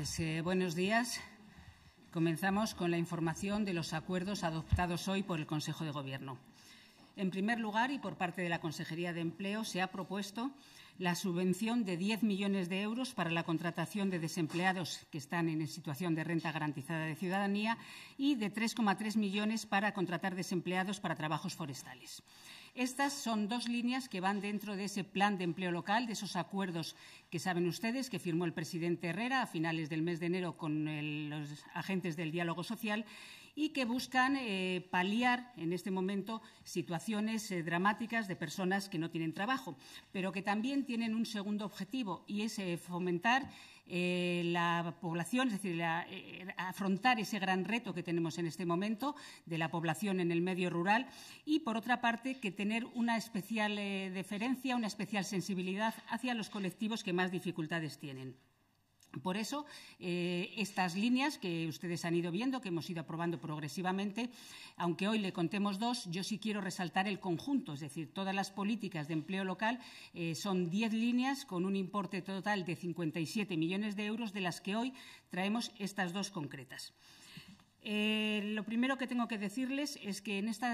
Pues, eh, buenos días. Comenzamos con la información de los acuerdos adoptados hoy por el Consejo de Gobierno. En primer lugar, y por parte de la Consejería de Empleo, se ha propuesto la subvención de 10 millones de euros para la contratación de desempleados que están en situación de renta garantizada de ciudadanía y de 3,3 millones para contratar desempleados para trabajos forestales. Estas son dos líneas que van dentro de ese plan de empleo local, de esos acuerdos que saben ustedes que firmó el presidente Herrera a finales del mes de enero con los agentes del diálogo social y que buscan eh, paliar en este momento situaciones eh, dramáticas de personas que no tienen trabajo, pero que también tienen un segundo objetivo y es eh, fomentar eh, la población, es decir, eh, afrontar ese gran reto que tenemos en este momento de la población en el medio rural y, por otra parte, que tener una especial eh, deferencia, una especial sensibilidad hacia los colectivos que más dificultades tienen. Por eso, eh, estas líneas que ustedes han ido viendo, que hemos ido aprobando progresivamente, aunque hoy le contemos dos, yo sí quiero resaltar el conjunto, es decir, todas las políticas de empleo local eh, son diez líneas con un importe total de 57 millones de euros, de las que hoy traemos estas dos concretas. Eh, lo primero que tengo que decirles es que en este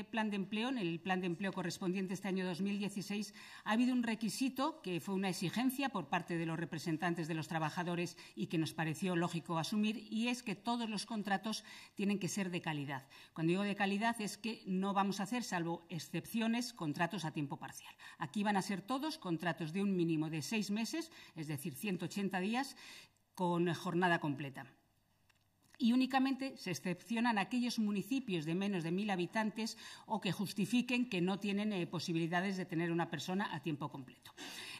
eh, plan de empleo, en el plan de empleo correspondiente este año 2016, ha habido un requisito que fue una exigencia por parte de los representantes de los trabajadores y que nos pareció lógico asumir, y es que todos los contratos tienen que ser de calidad. Cuando digo de calidad es que no vamos a hacer, salvo excepciones, contratos a tiempo parcial. Aquí van a ser todos contratos de un mínimo de seis meses, es decir, 180 días, con jornada completa y únicamente se excepcionan aquellos municipios de menos de mil habitantes o que justifiquen que no tienen eh, posibilidades de tener una persona a tiempo completo.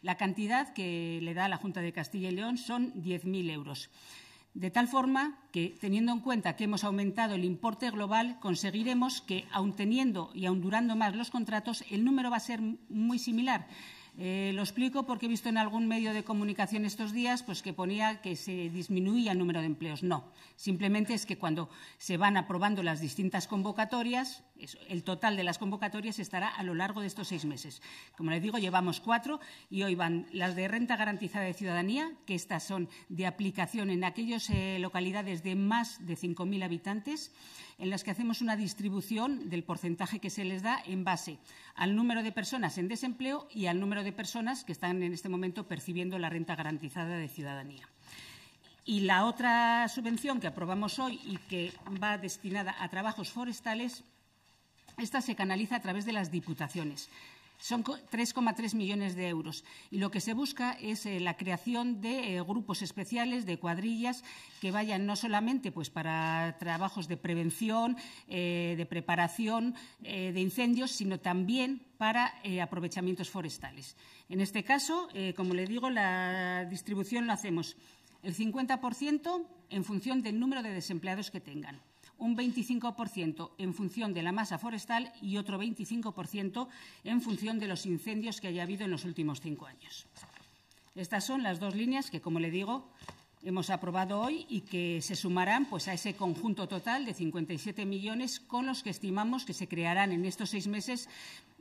La cantidad que le da la Junta de Castilla y León son 10.000 euros. De tal forma que, teniendo en cuenta que hemos aumentado el importe global, conseguiremos que, aun teniendo y aun durando más los contratos, el número va a ser muy similar, eh, lo explico porque he visto en algún medio de comunicación estos días pues, que ponía que se disminuía el número de empleos. No, simplemente es que cuando se van aprobando las distintas convocatorias, el total de las convocatorias estará a lo largo de estos seis meses. Como les digo, llevamos cuatro y hoy van las de renta garantizada de ciudadanía, que estas son de aplicación en aquellas eh, localidades de más de 5.000 habitantes, en las que hacemos una distribución del porcentaje que se les da en base al número de personas en desempleo y al número de personas que están en este momento percibiendo la renta garantizada de ciudadanía. Y la otra subvención que aprobamos hoy y que va destinada a trabajos forestales esta se canaliza a través de las diputaciones. Son 3,3 millones de euros y lo que se busca es eh, la creación de eh, grupos especiales, de cuadrillas, que vayan no solamente pues, para trabajos de prevención, eh, de preparación de incendios, sino también para aprovechamientos forestales. En este caso, como le digo, la distribución lo hacemos el 50% en función del número de desempleados que tengan un 25% en función de la masa forestal y otro 25% en función de los incendios que haya habido en los últimos cinco años. Estas son las dos líneas que, como le digo, hemos aprobado hoy y que se sumarán pues, a ese conjunto total de 57 millones con los que estimamos que se crearán en estos seis meses 7.500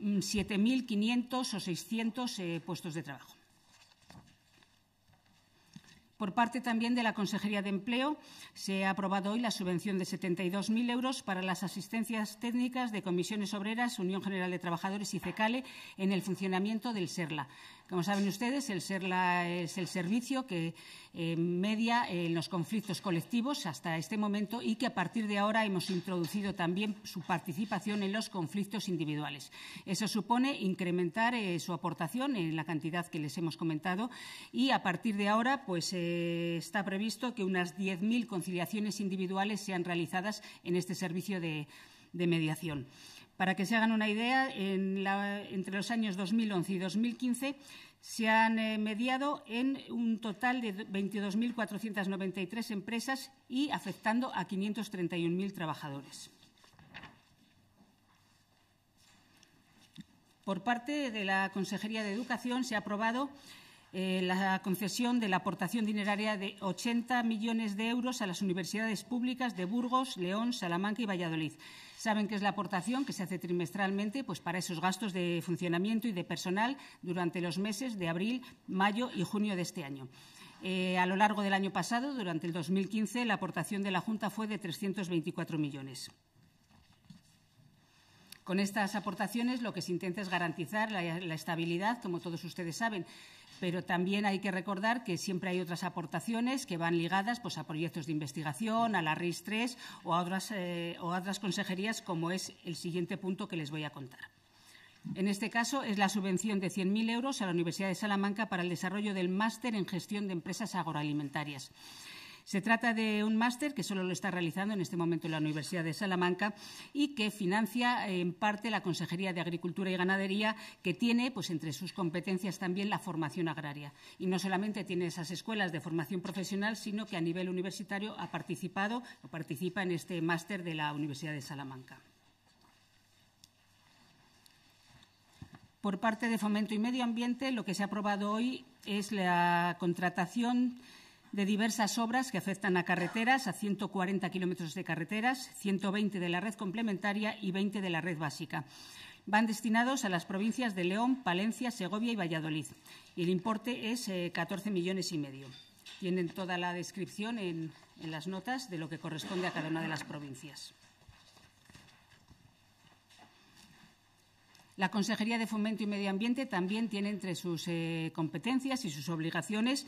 mm, o 600 eh, puestos de trabajo. Por parte también de la Consejería de Empleo, se ha aprobado hoy la subvención de 72.000 euros para las asistencias técnicas de comisiones obreras, Unión General de Trabajadores y CECALE en el funcionamiento del SERLA. Como saben ustedes, el SERLA es el servicio que eh, media eh, en los conflictos colectivos hasta este momento y que a partir de ahora hemos introducido también su participación en los conflictos individuales. Eso supone incrementar eh, su aportación en la cantidad que les hemos comentado y a partir de ahora, pues eh, está previsto que unas 10.000 conciliaciones individuales sean realizadas en este servicio de, mediación. Para que se hagan una idea, entre los años 2011 y 2015 se han eh, mediado en un total de 22.493 empresas y afectando a 531.000 trabajadores. Por parte de la Consejería de Educación se ha aprobado eh, la concesión de la aportación dineraria de 80 millones de euros a las universidades públicas de Burgos, León, Salamanca y Valladolid. Saben que es la aportación que se hace trimestralmente pues para esos gastos de funcionamiento y de personal durante los meses de abril, mayo y junio de este año. Eh, a lo largo del año pasado, durante el 2015, la aportación de la Junta fue de 324 millones. Con estas aportaciones lo que se intenta es garantizar la, estabilidad, como todos ustedes saben, pero también hay que recordar que siempre hay otras aportaciones que van ligadas pues, a proyectos de investigación, a la RIS 3 o a, otras, eh, o a otras consejerías, como es el siguiente punto que les voy a contar. En este caso es la subvención de 100.000 euros a la Universidad de Salamanca para el desarrollo del máster en gestión de empresas agroalimentarias. Se trata de un máster que solo lo está realizando en este momento la Universidad de Salamanca y que financia eh, en parte la Consejería de Agricultura y Ganadería, que tiene pues, entre sus competencias también la formación agraria. Y no solamente tiene esas escuelas de formación profesional, sino que a nivel universitario ha participado o participa en este máster de la Universidad de Salamanca. Por parte de Fomento y Medio Ambiente, lo que se ha aprobado hoy es la contratación de diversas obras que afectan a carreteras, a 140 kilómetros de carreteras, 120 de la red complementaria y 20 de la red básica. Van destinados a las provincias de León, Palencia, Segovia y Valladolid. Y el importe es 14 eh, millones y medio. Tienen toda la descripción en las notas de lo que corresponde a cada una de las provincias. La Consejería de Fomento y Medio Ambiente también tiene entre sus eh, competencias y sus obligaciones,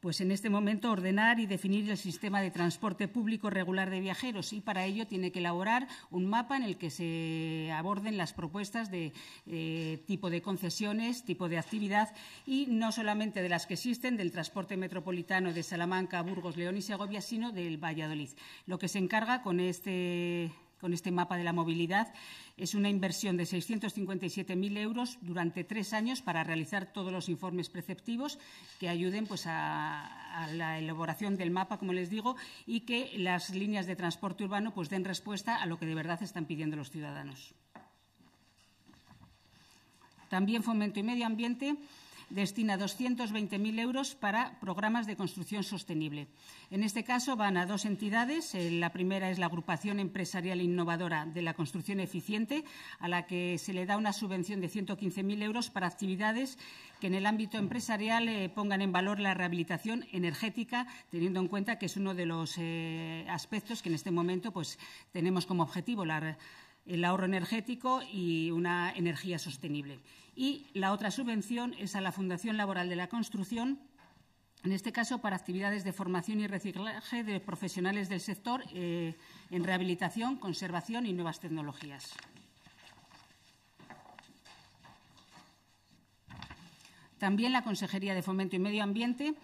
pues en este momento, ordenar y definir el sistema de transporte público regular de viajeros y para ello tiene que elaborar un mapa en el que se aborden las propuestas de eh, tipo de concesiones, tipo de actividad y no solamente de las que existen del transporte metropolitano de Salamanca, Burgos, León y Segovia, sino del Valladolid. Lo que se encarga con este con este mapa de la movilidad. Es una inversión de 657.000 euros durante tres años para realizar todos los informes preceptivos que ayuden pues, a, la elaboración del mapa, como les digo, y que las líneas de transporte urbano pues, den respuesta a lo que de verdad están pidiendo los ciudadanos. También fomento y medio ambiente destina 220.000 euros para programas de construcción sostenible. En este caso van a dos entidades. Eh, la primera es la Agrupación Empresarial Innovadora de la Construcción Eficiente, a la que se le da una subvención de 115.000 euros para actividades que en el ámbito empresarial eh, pongan en valor la rehabilitación energética, teniendo en cuenta que es uno de los eh, aspectos que en este momento pues, tenemos como objetivo la el ahorro energético y una energía sostenible. Y la otra subvención es a la Fundación Laboral de la Construcción, en este caso para actividades de formación y reciclaje de profesionales del sector eh, en rehabilitación, conservación y nuevas tecnologías. También la Consejería de Fomento y Medio Ambiente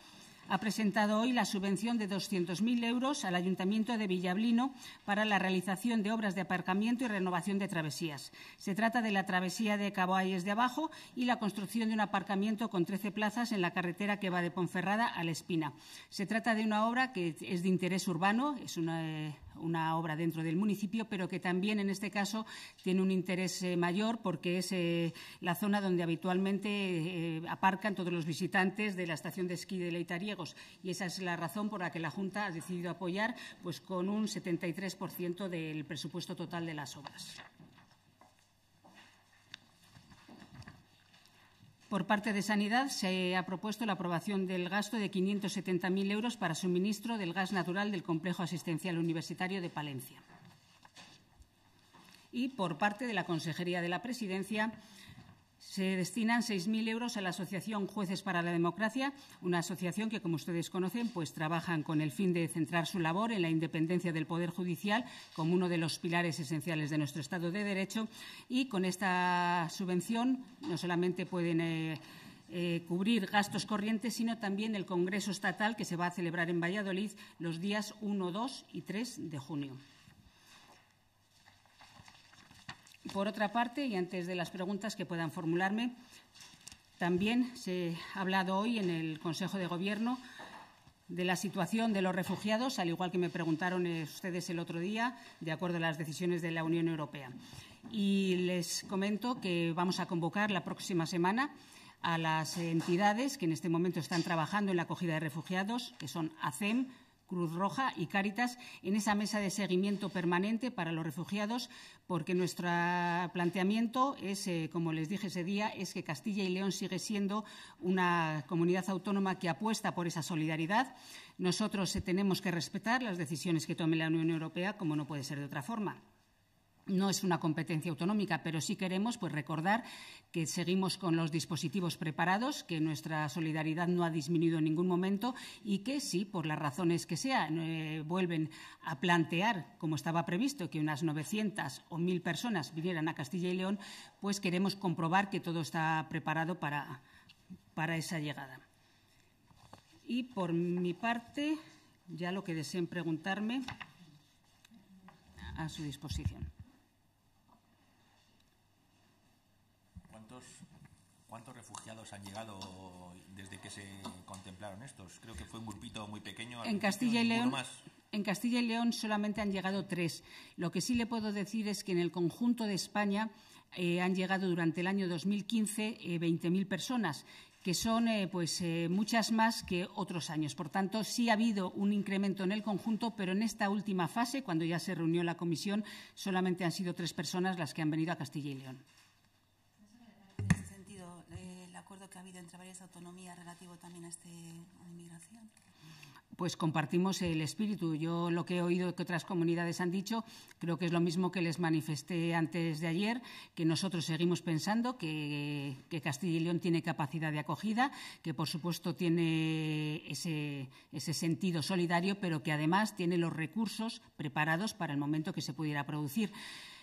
ha presentado hoy la subvención de 200.000 euros al Ayuntamiento de Villablino para la realización de obras de aparcamiento y renovación de travesías. Se trata de la travesía de Caboalles de Abajo y la construcción de un aparcamiento con 13 plazas en la carretera que va de Ponferrada a La Espina. Se trata de una obra que es de interés urbano, es una. Eh, una obra dentro del municipio, pero que también en este caso tiene un interés eh, mayor porque es eh, la zona donde habitualmente eh, aparcan todos los visitantes de la estación de esquí de Leitariegos y esa es la razón por la que la Junta ha decidido apoyar pues, con un 73% del presupuesto total de las obras. Por parte de Sanidad se ha propuesto la aprobación del gasto de 570.000 euros para suministro del gas natural del Complejo Asistencial Universitario de Palencia. Y por parte de la Consejería de la Presidencia se destinan 6.000 euros a la Asociación Jueces para la Democracia, una asociación que, como ustedes conocen, pues trabajan con el fin de centrar su labor en la independencia del Poder Judicial como uno de los pilares esenciales de nuestro Estado de Derecho. Y con esta subvención no solamente pueden. Eh, eh, cubrir gastos corrientes, sino también el Congreso Estatal que se va a celebrar en Valladolid los días 1, 2 y 3 de junio. por otra parte, y antes de las preguntas que puedan formularme, también se ha hablado hoy en el Consejo de Gobierno de la situación de los refugiados, al igual que me preguntaron ustedes el otro día, de acuerdo a las decisiones de la Unión Europea. Y les comento que vamos a convocar la próxima semana a las entidades que en este momento están trabajando en la acogida de refugiados, que son ACEM, Cruz Roja y Cáritas en esa mesa de seguimiento permanente para los refugiados, porque nuestro planteamiento es, eh, como les dije ese día, es que Castilla y León sigue siendo una comunidad autónoma que apuesta por esa solidaridad. Nosotros eh, tenemos que respetar las decisiones que tome la Unión Europea, como no puede ser de otra forma no es una competencia autonómica, pero sí queremos pues, recordar que seguimos con los dispositivos preparados, que nuestra solidaridad no ha disminuido en ningún momento y que si, por las razones que sea, eh, vuelven a plantear, como estaba previsto, que unas 900 o 1.000 personas vinieran a Castilla y León, pues queremos comprobar que todo está preparado para, para esa llegada. Y por mi parte, ya lo que deseen preguntarme, a su disposición. ¿Cuántos, refugiados han llegado desde que se contemplaron estos? Creo que fue un grupito muy pequeño. En Castilla y León. solamente han llegado tres. Lo que sí le puedo decir es que en el conjunto de España eh, han llegado durante el año 2015 20.000 eh, personas, que son eh, pues, muchas más que otros años. Por tanto, sí ha habido un incremento en el conjunto, pero en esta última fase, cuando ya se reunió la comisión, solamente han sido tres personas las que han venido a Castilla y León. que ha habido entre varias autonomías relativo también a, este, inmigración? Pues compartimos el espíritu. Yo lo que he oído que otras comunidades han dicho, creo que es lo mismo que les manifesté antes de ayer, que nosotros seguimos pensando que, Castilla y León tiene capacidad de acogida, que por supuesto tiene ese sentido solidario, pero que además tiene los recursos preparados para el momento que se pudiera producir.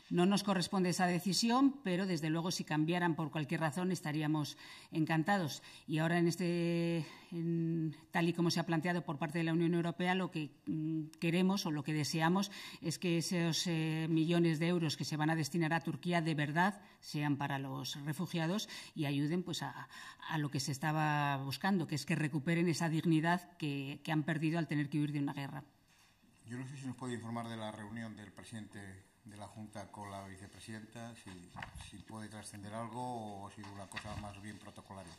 No nos corresponde esa decisión, pero desde luego si cambiaran por cualquier razón estaríamos encantados. Y ahora en este, tal y como se ha planteado por parte de la Unión Europea, lo que mm, queremos o lo que deseamos es que esos eh, millones de euros que se van a destinar a Turquía de verdad sean para los refugiados y ayuden pues a, lo que se estaba buscando, que es que recuperen esa dignidad que, que han perdido al tener que huir de una guerra. Yo no sé si nos puede informar de la reunión del presidente de la Junta con la vicepresidenta, si, puede trascender algo o si es una cosa más bien protocolaria.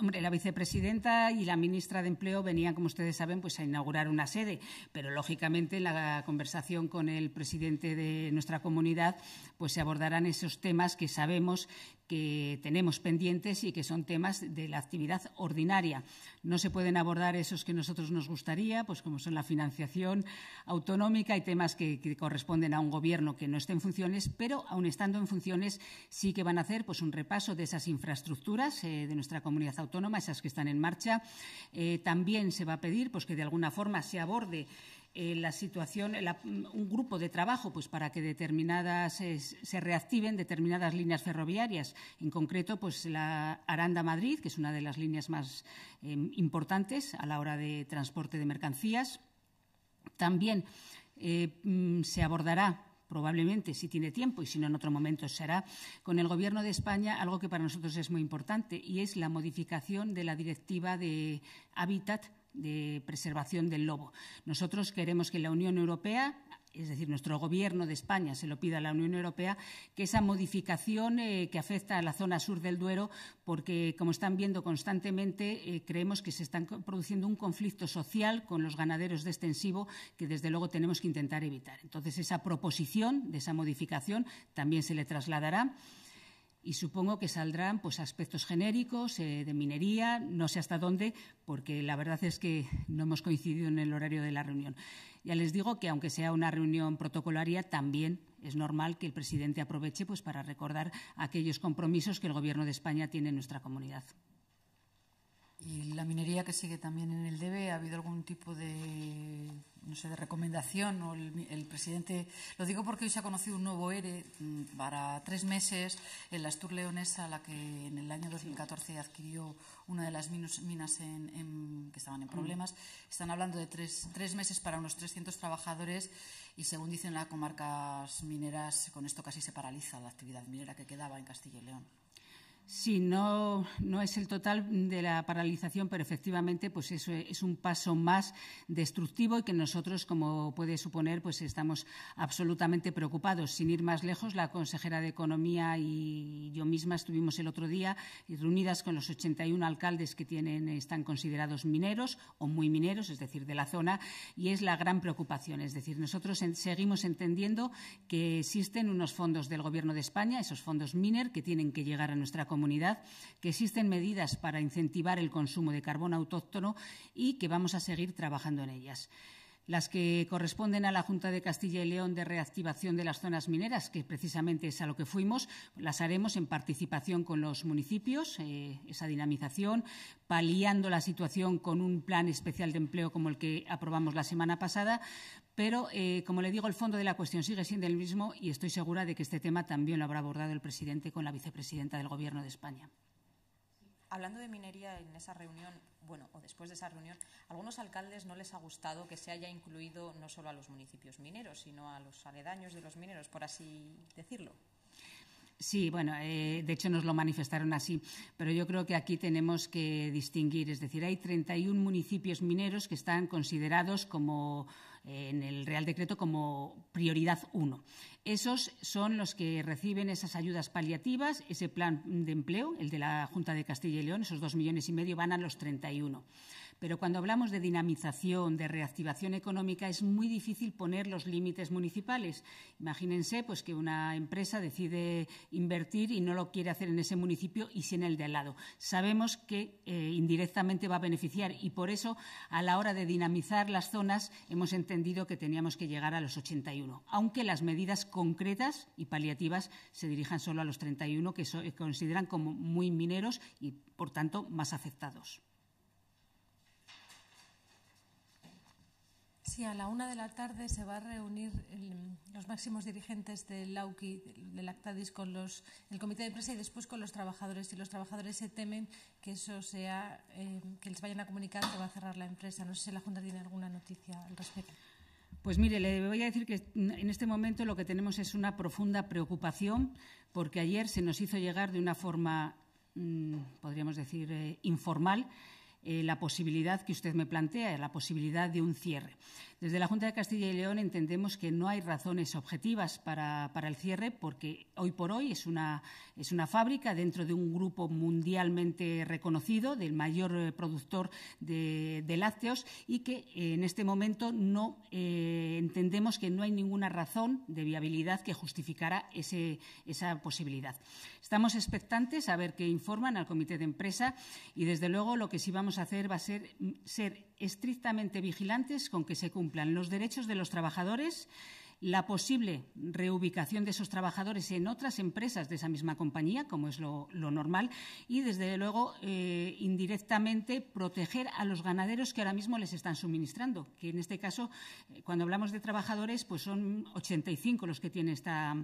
la vicepresidenta y la ministra de Empleo venían, como ustedes saben, pues a inaugurar una sede, pero lógicamente en la conversación con el presidente de nuestra comunidad, pues se abordarán esos temas que sabemos que tenemos pendientes y que son temas de la actividad ordinaria. No se pueden abordar esos que nosotros nos gustaría, pues como son la financiación autonómica y temas que, corresponden a un gobierno que no esté en funciones, pero aun estando en funciones sí que van a hacer pues, un repaso de esas infraestructuras eh, de nuestra comunidad autónoma, esas que están en marcha. Eh, también se va a pedir pues que de alguna forma se aborde eh, la situación, un grupo de trabajo pues, para que determinadas eh, se reactiven determinadas líneas ferroviarias, en concreto pues, la Aranda-Madrid, que es una de las líneas más eh, importantes a la hora de transporte de mercancías. También mm, se abordará probablemente, si tiene tiempo y si no en otro momento será, con el Gobierno de España algo que para nosotros es muy importante y es la modificación de la Directiva de Hábitat de preservación del lobo. Nosotros queremos que la Unión Europea es decir, nuestro Gobierno de España se lo pida a la Unión Europea, que esa modificación eh, que afecta a la zona sur del Duero, porque, como están viendo constantemente, eh, creemos que se está produciendo un conflicto social con los ganaderos de extensivo que, desde luego, tenemos que intentar evitar. Entonces, esa proposición de esa modificación también se le trasladará y supongo que saldrán pues aspectos genéricos eh, de minería, no sé hasta dónde, porque la verdad es que no hemos coincidido en el horario de la reunión. Ya les digo que aunque sea una reunión protocolaria, también es normal que el presidente aproveche pues, para recordar aquellos compromisos que el Gobierno de España tiene en nuestra comunidad y la minería que sigue también en el DB ¿ha habido algún tipo de, no sé, de recomendación? ¿O el, presidente, lo digo porque hoy se ha conocido un nuevo ERE mm, para tres meses en la Astur Leonesa, la que en el año 2014 adquirió una de las minas que estaban en mm. problemas. Están hablando de tres meses para unos 300 trabajadores y, según dicen las comarcas mineras, con esto casi se paraliza la actividad minera que quedaba en Castilla y León. Sí, no, no, es el total de la paralización, pero efectivamente pues eso es un paso más destructivo y que nosotros, como puede suponer, pues estamos absolutamente preocupados. Sin ir más lejos, la consejera de Economía y yo misma estuvimos el otro día reunidas con los 81 alcaldes que tienen, están considerados mineros o muy mineros, es decir, de la zona, y es la gran preocupación. Es decir, nosotros seguimos entendiendo que existen unos fondos del Gobierno de España, esos fondos MINER, que tienen que llegar a nuestra comunidad comunidad, que existen medidas para incentivar el consumo de carbón autóctono y que vamos a seguir trabajando en ellas las que corresponden a la Junta de Castilla y León de reactivación de las zonas mineras, que precisamente es a lo que fuimos, las haremos en participación con los municipios, eh, esa dinamización, paliando la situación con un plan especial de empleo como el que aprobamos la semana pasada, pero, eh, como le digo, el fondo de la cuestión sigue siendo el mismo y estoy segura de que este tema también lo habrá abordado el presidente con la vicepresidenta del Gobierno de España. Hablando de minería en esa reunión, bueno, o después de esa reunión, a algunos alcaldes no les ha gustado que se haya incluido no solo a los municipios mineros, sino a los aledaños de los mineros, por así decirlo. Sí, bueno, eh, de hecho nos lo manifestaron así, pero yo creo que aquí tenemos que distinguir. Es decir, hay 31 municipios mineros que están considerados como en el Real Decreto como prioridad uno. Esos son los que reciben esas ayudas paliativas, ese plan de empleo, el de la Junta de Castilla y León, esos dos millones y medio van a los 31. Pero cuando hablamos de dinamización, de reactivación económica, es muy difícil poner los límites municipales. Imagínense pues, que una empresa decide invertir y no lo quiere hacer en ese municipio y sin en el de al lado. Sabemos que eh, indirectamente va a beneficiar y por eso a la hora de dinamizar las zonas hemos entendido que teníamos que llegar a los 81, aunque las medidas concretas y paliativas se dirijan solo a los 31 que se consideran como muy mineros y, por tanto, más afectados. a la una de la tarde se va a reunir los máximos dirigentes del Lauki, del Actadis, con los, el comité de empresa y después con los trabajadores. Y los trabajadores se temen que eso sea, eh, que les vayan a comunicar que va a cerrar la empresa. No sé si la Junta tiene alguna noticia al respecto. Pues mire, le voy a decir que en este momento lo que tenemos es una profunda preocupación porque ayer se nos hizo llegar de una forma, mm, podríamos decir, eh, informal eh, la posibilidad que usted me plantea, la posibilidad de un cierre. Desde la Junta de Castilla y León entendemos que no hay razones objetivas para, el cierre porque hoy por hoy es una, fábrica dentro de un grupo mundialmente reconocido, del mayor eh, productor de, lácteos y que eh, en este momento no eh, entendemos que no hay ninguna razón de viabilidad que justificara esa posibilidad. Estamos expectantes a ver qué informan al comité de empresa y desde luego lo que sí vamos a hacer va a ser mm, ser estrictamente vigilantes con que se cumpla cumplan los derechos de los trabajadores, la posible reubicación de esos trabajadores en otras empresas de esa misma compañía, como es lo, normal, y, desde luego, eh, indirectamente proteger a los ganaderos que ahora mismo les están suministrando, que en este caso, eh, cuando hablamos de trabajadores, pues son 85 los que tiene esta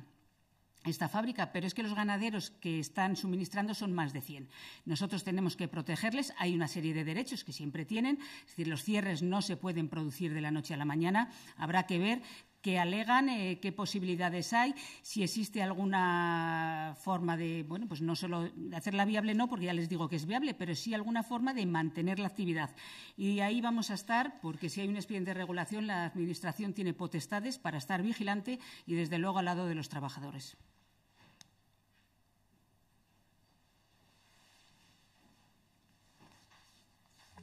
esta fábrica, pero es que los ganaderos que están suministrando son más de 100. Nosotros tenemos que protegerles, hay una serie de derechos que siempre tienen, es decir, los cierres no se pueden producir de la noche a la mañana, habrá que ver qué alegan, eh, qué posibilidades hay, si existe alguna forma de, bueno, pues no solo hacerla viable, no, porque ya les digo que es viable, pero sí alguna forma de mantener la actividad. Y ahí vamos a estar, porque si hay un expediente de regulación, la Administración tiene potestades para estar vigilante y, desde luego, al lado de los trabajadores.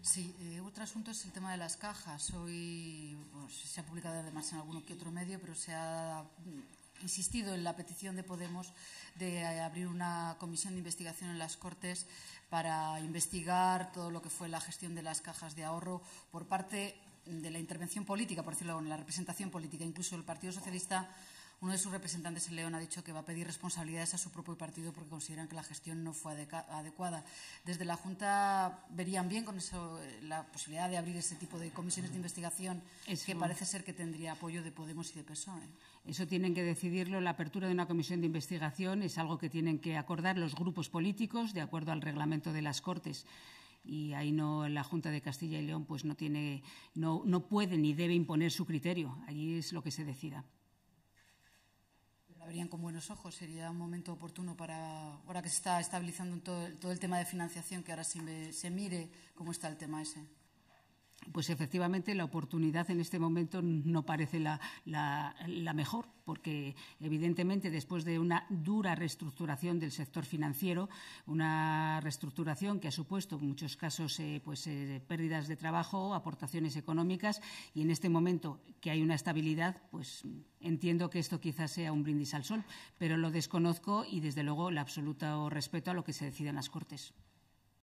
Sí, eh, otro asunto es el tema de las cajas. Hoy pues, se ha publicado además en alguno que otro medio, pero se ha insistido en la petición de Podemos de abrir una comisión de investigación en las Cortes para investigar todo lo que fue la gestión de las cajas de ahorro por parte de la intervención política, por decirlo, en la representación política. Incluso del Partido Socialista uno de sus representantes en León ha dicho que va a pedir responsabilidades a su propio partido porque consideran que la gestión no fue adecuada. Desde la Junta verían bien con eso eh, la posibilidad de abrir ese tipo de comisiones de investigación que parece ser que tendría apoyo de Podemos y de PSOE. Eso tienen que decidirlo. La apertura de una comisión de investigación es algo que tienen que acordar los grupos políticos de acuerdo al reglamento de las Cortes y ahí no la Junta de Castilla y León pues no tiene no, no puede ni debe imponer su criterio allí es lo que se decida la verían con buenos ojos. Sería un momento oportuno para, ahora que se está estabilizando todo, el tema de financiación, que ahora se, se mire cómo está el tema ese pues efectivamente la oportunidad en este momento no parece la, mejor, porque evidentemente después de una dura reestructuración del sector financiero, una reestructuración que ha supuesto en muchos casos eh, pues, eh, pérdidas de trabajo, aportaciones económicas, y en este momento que hay una estabilidad, pues entiendo que esto quizás sea un brindis al sol, pero lo desconozco y desde luego el absoluto respeto a lo que se decida en las Cortes.